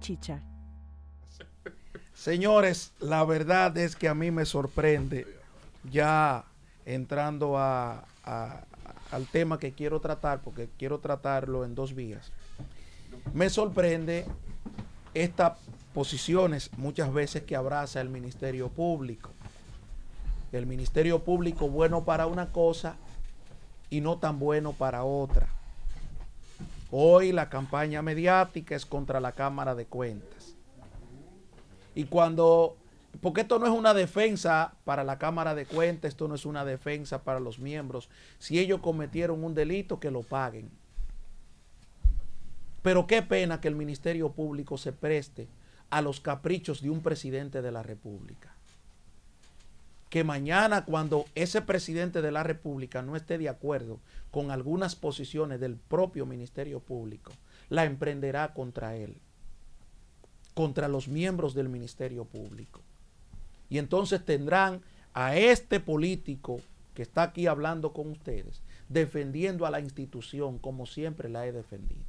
Chicha. Señores, la verdad es que a mí me sorprende, ya entrando al tema que quiero tratar, porque quiero tratarlo en dos vías, me sorprende estas posiciones muchas veces que abraza el Ministerio Público. El Ministerio Público bueno para una cosa y no tan bueno para otra. Hoy la campaña mediática es contra la Cámara de Cuentas. Y cuando, porque esto no es una defensa para la Cámara de Cuentas, esto no es una defensa para los miembros. Si ellos cometieron un delito, que lo paguen. Pero qué pena que el Ministerio Público se preste a los caprichos de un presidente de la República que mañana cuando ese presidente de la República no esté de acuerdo con algunas posiciones del propio Ministerio Público, la emprenderá contra él, contra los miembros del Ministerio Público. Y entonces tendrán a este político que está aquí hablando con ustedes, defendiendo a la institución como siempre la he defendido.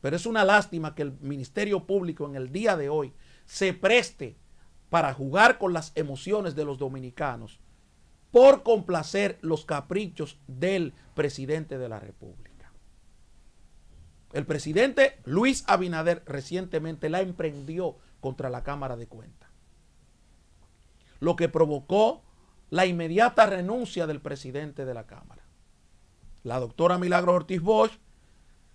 Pero es una lástima que el Ministerio Público en el día de hoy se preste para jugar con las emociones de los dominicanos por complacer los caprichos del presidente de la República. El presidente Luis Abinader recientemente la emprendió contra la Cámara de Cuentas, lo que provocó la inmediata renuncia del presidente de la Cámara. La doctora Milagro Ortiz Bosch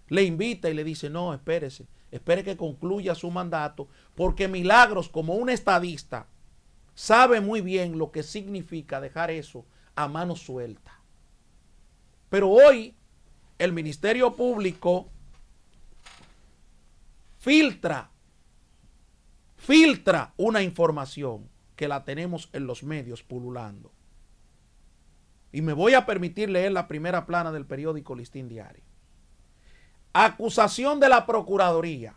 le invita y le dice, no, espérese, espere que concluya su mandato, porque Milagros, como un estadista, sabe muy bien lo que significa dejar eso a mano suelta. Pero hoy el Ministerio Público filtra, filtra una información que la tenemos en los medios pululando. Y me voy a permitir leer la primera plana del periódico Listín Diario. Acusación de la Procuraduría.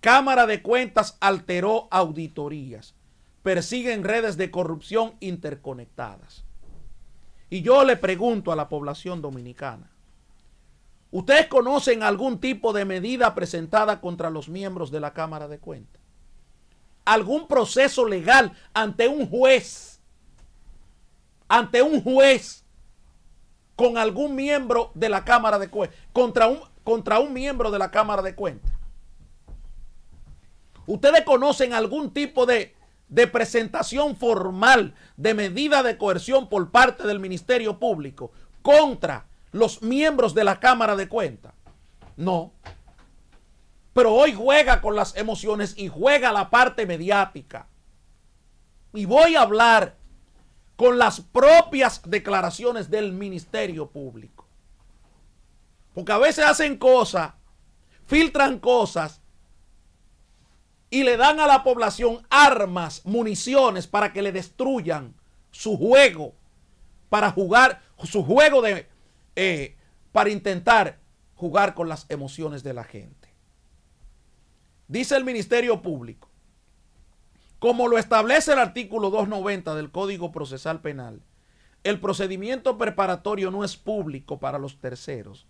Cámara de Cuentas alteró auditorías. Persiguen redes de corrupción interconectadas. Y yo le pregunto a la población dominicana, ¿ustedes conocen algún tipo de medida presentada contra los miembros de la Cámara de Cuentas? ¿Algún proceso legal ante un juez? ¿Ante un juez con algún miembro de la Cámara de Cuentas? ¿Contra un, contra un miembro de la Cámara de Cuentas. ¿Ustedes conocen algún tipo de, presentación formal de medida de coerción por parte del Ministerio Público contra los miembros de la Cámara de Cuentas? No. Pero hoy juega con las emociones y juega la parte mediática. Y voy a hablar con las propias declaraciones del Ministerio Público. Porque a veces hacen cosas, filtran cosas y le dan a la población armas, municiones para que le destruyan su juego, para jugar su juego de, eh, para intentar jugar con las emociones de la gente. Dice el Ministerio Público, como lo establece el artículo 290 del Código Procesal Penal, el procedimiento preparatorio no es público para los terceros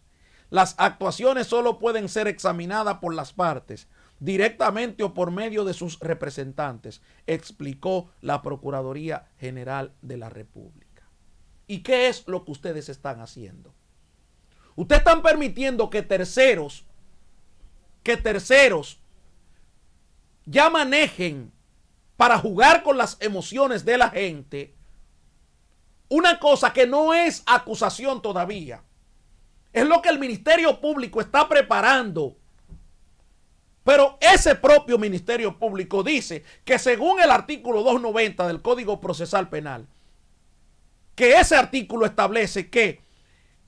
las actuaciones solo pueden ser examinadas por las partes, directamente o por medio de sus representantes, explicó la Procuraduría General de la República. ¿Y qué es lo que ustedes están haciendo? Ustedes están permitiendo que terceros, que terceros ya manejen para jugar con las emociones de la gente una cosa que no es acusación todavía es lo que el Ministerio Público está preparando. Pero ese propio Ministerio Público dice que según el artículo 290 del Código Procesal Penal, que ese artículo establece que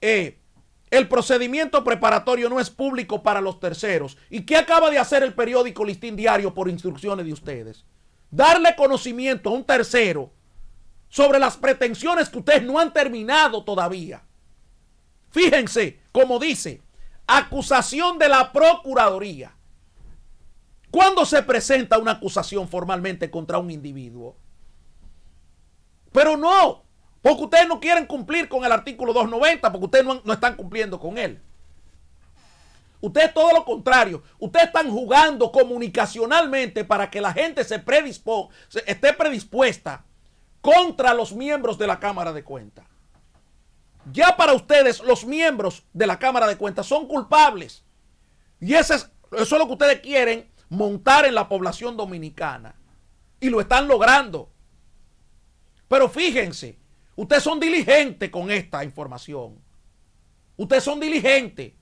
eh, el procedimiento preparatorio no es público para los terceros. ¿Y qué acaba de hacer el periódico Listín Diario por instrucciones de ustedes? Darle conocimiento a un tercero sobre las pretensiones que ustedes no han terminado todavía. Fíjense, como dice, acusación de la Procuraduría. ¿Cuándo se presenta una acusación formalmente contra un individuo? Pero no, porque ustedes no quieren cumplir con el artículo 290, porque ustedes no, están cumpliendo con él. Ustedes todo lo contrario. Ustedes están jugando comunicacionalmente para que la gente se, esté predispuesta contra los miembros de la Cámara de Cuentas. Ya para ustedes, los miembros de la Cámara de Cuentas son culpables. Y ese es, eso es lo que ustedes quieren montar en la población dominicana. Y lo están logrando. Pero fíjense, ustedes son diligentes con esta información. Ustedes son diligentes.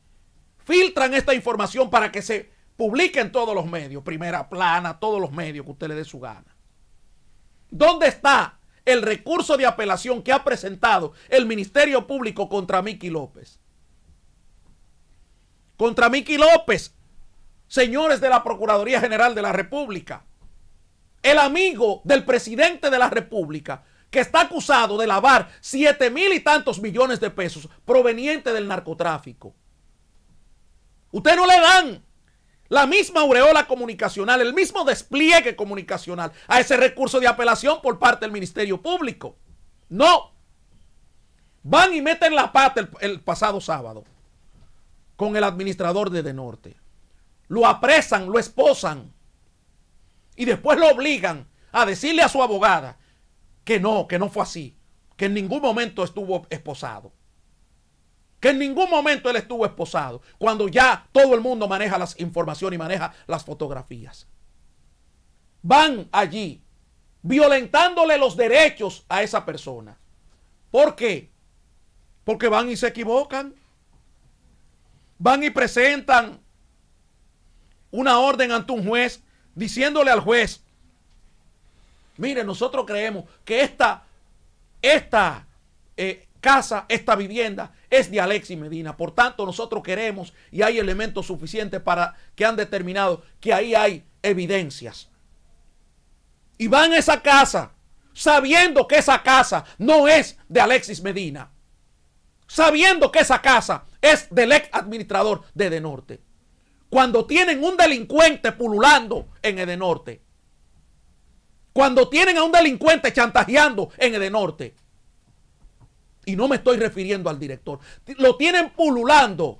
Filtran esta información para que se publique en todos los medios, primera plana, todos los medios que usted le dé su gana. ¿Dónde está el recurso de apelación que ha presentado el Ministerio Público contra Miki López. Contra Miki López, señores de la Procuraduría General de la República. El amigo del presidente de la República que está acusado de lavar siete mil y tantos millones de pesos provenientes del narcotráfico. Usted no le dan la misma aureola comunicacional, el mismo despliegue comunicacional a ese recurso de apelación por parte del Ministerio Público. No. Van y meten la pata el, pasado sábado con el administrador de Norte, Lo apresan, lo esposan y después lo obligan a decirle a su abogada que no, que no fue así, que en ningún momento estuvo esposado que en ningún momento él estuvo esposado, cuando ya todo el mundo maneja las informaciones y maneja las fotografías. Van allí violentándole los derechos a esa persona. ¿Por qué? Porque van y se equivocan. Van y presentan una orden ante un juez diciéndole al juez, mire, nosotros creemos que esta, esta eh, casa, esta vivienda es de Alexis Medina. Por tanto, nosotros queremos y hay elementos suficientes para que han determinado que ahí hay evidencias. Y van a esa casa sabiendo que esa casa no es de Alexis Medina. Sabiendo que esa casa es del ex administrador de Edenorte. Cuando tienen un delincuente pululando en Edenorte. Cuando tienen a un delincuente chantajeando en Edenorte. Norte y no me estoy refiriendo al director, lo tienen pululando,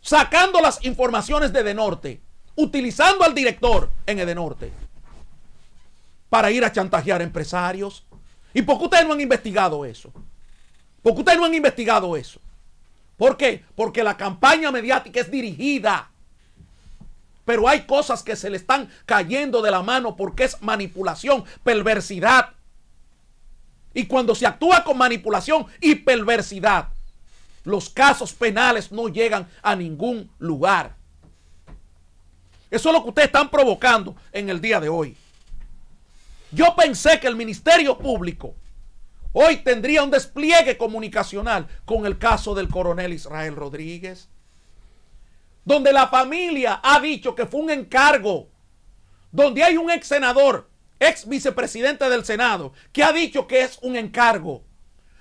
sacando las informaciones de Edenorte, utilizando al director en Edenorte para ir a chantajear empresarios. ¿Y por qué ustedes no han investigado eso? ¿Por qué ustedes no han investigado eso? ¿Por qué? Porque la campaña mediática es dirigida. Pero hay cosas que se le están cayendo de la mano porque es manipulación, perversidad. Y cuando se actúa con manipulación y perversidad, los casos penales no llegan a ningún lugar. Eso es lo que ustedes están provocando en el día de hoy. Yo pensé que el Ministerio Público hoy tendría un despliegue comunicacional con el caso del coronel Israel Rodríguez, donde la familia ha dicho que fue un encargo, donde hay un ex senador ex vicepresidente del Senado, que ha dicho que es un encargo.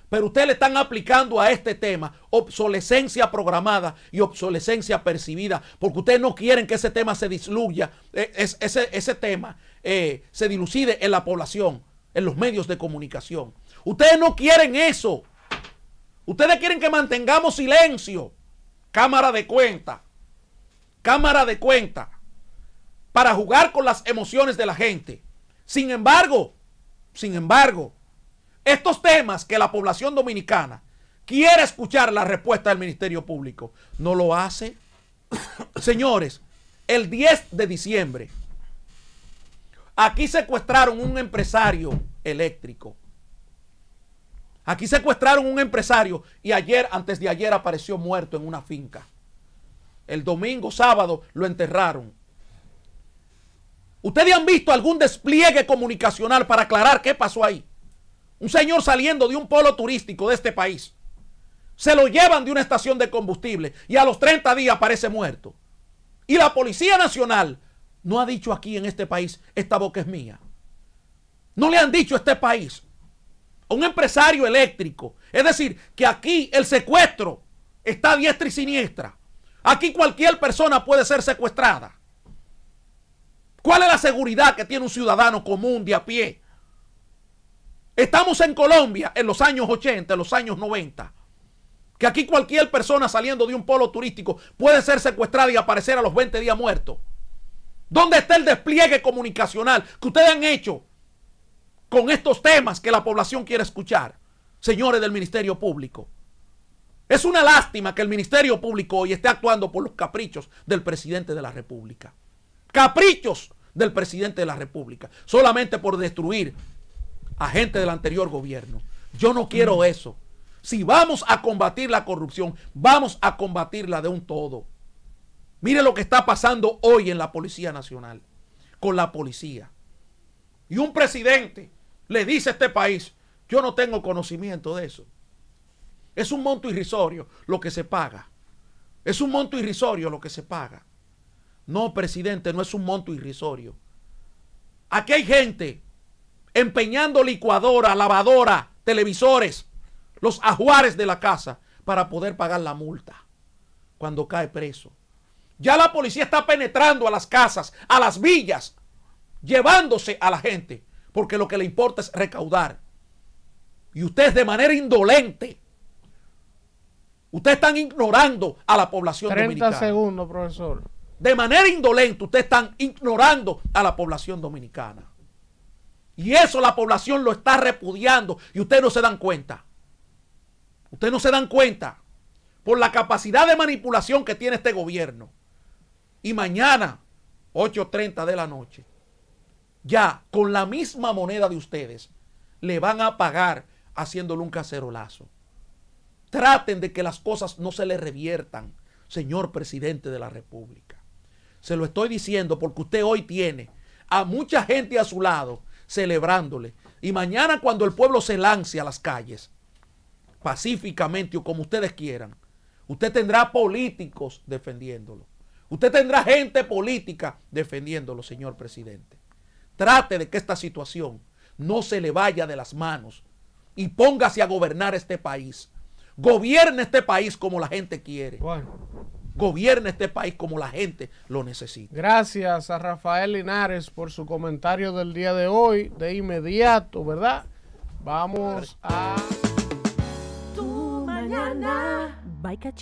Pero ustedes le están aplicando a este tema obsolescencia programada y obsolescencia percibida, porque ustedes no quieren que ese tema se disluya, eh, ese, tema eh, se dilucide en la población, en los medios de comunicación. Ustedes no quieren eso. Ustedes quieren que mantengamos silencio. Cámara de cuenta. Cámara de cuenta. Para jugar con las emociones de la gente. Sin embargo, sin embargo, estos temas que la población dominicana quiere escuchar la respuesta del Ministerio Público, no lo hace. Señores, el 10 de diciembre, aquí secuestraron un empresario eléctrico. Aquí secuestraron un empresario y ayer, antes de ayer, apareció muerto en una finca. El domingo, sábado, lo enterraron. ¿Ustedes han visto algún despliegue comunicacional para aclarar qué pasó ahí? Un señor saliendo de un polo turístico de este país. Se lo llevan de una estación de combustible y a los 30 días aparece muerto. Y la Policía Nacional no ha dicho aquí en este país, esta boca es mía. No le han dicho a este país, a un empresario eléctrico. Es decir, que aquí el secuestro está diestra y siniestra. Aquí cualquier persona puede ser secuestrada. ¿Cuál es la seguridad que tiene un ciudadano común de a pie? Estamos en Colombia en los años 80, en los años 90. Que aquí cualquier persona saliendo de un polo turístico puede ser secuestrada y aparecer a los 20 días muerto. ¿Dónde está el despliegue comunicacional que ustedes han hecho con estos temas que la población quiere escuchar, señores del Ministerio Público? Es una lástima que el Ministerio Público hoy esté actuando por los caprichos del presidente de la República caprichos del presidente de la República, solamente por destruir a gente del anterior gobierno. Yo no quiero mm. eso. Si vamos a combatir la corrupción, vamos a combatirla de un todo. Mire lo que está pasando hoy en la Policía Nacional, con la policía. Y un presidente le dice a este país, yo no tengo conocimiento de eso. Es un monto irrisorio lo que se paga. Es un monto irrisorio lo que se paga. No, presidente, no es un monto irrisorio. Aquí hay gente empeñando licuadora, lavadora, televisores, los ajuares de la casa para poder pagar la multa cuando cae preso. Ya la policía está penetrando a las casas, a las villas, llevándose a la gente, porque lo que le importa es recaudar. Y ustedes de manera indolente, ustedes están ignorando a la población dominicana. 30 segundos, profesor de manera indolente, ustedes están ignorando a la población dominicana. Y eso la población lo está repudiando y ustedes no se dan cuenta. Ustedes no se dan cuenta por la capacidad de manipulación que tiene este gobierno. Y mañana, 8.30 de la noche, ya con la misma moneda de ustedes, le van a pagar haciéndole un cacerolazo. Traten de que las cosas no se le reviertan, señor presidente de la República. Se lo estoy diciendo porque usted hoy tiene a mucha gente a su lado celebrándole. Y mañana cuando el pueblo se lance a las calles, pacíficamente o como ustedes quieran, usted tendrá políticos defendiéndolo. Usted tendrá gente política defendiéndolo, señor presidente. Trate de que esta situación no se le vaya de las manos y póngase a gobernar este país. Gobierne este país como la gente quiere gobierne este país como la gente lo necesita. Gracias a Rafael Linares por su comentario del día de hoy. De inmediato, ¿verdad? Vamos a... Tu mañana. Baica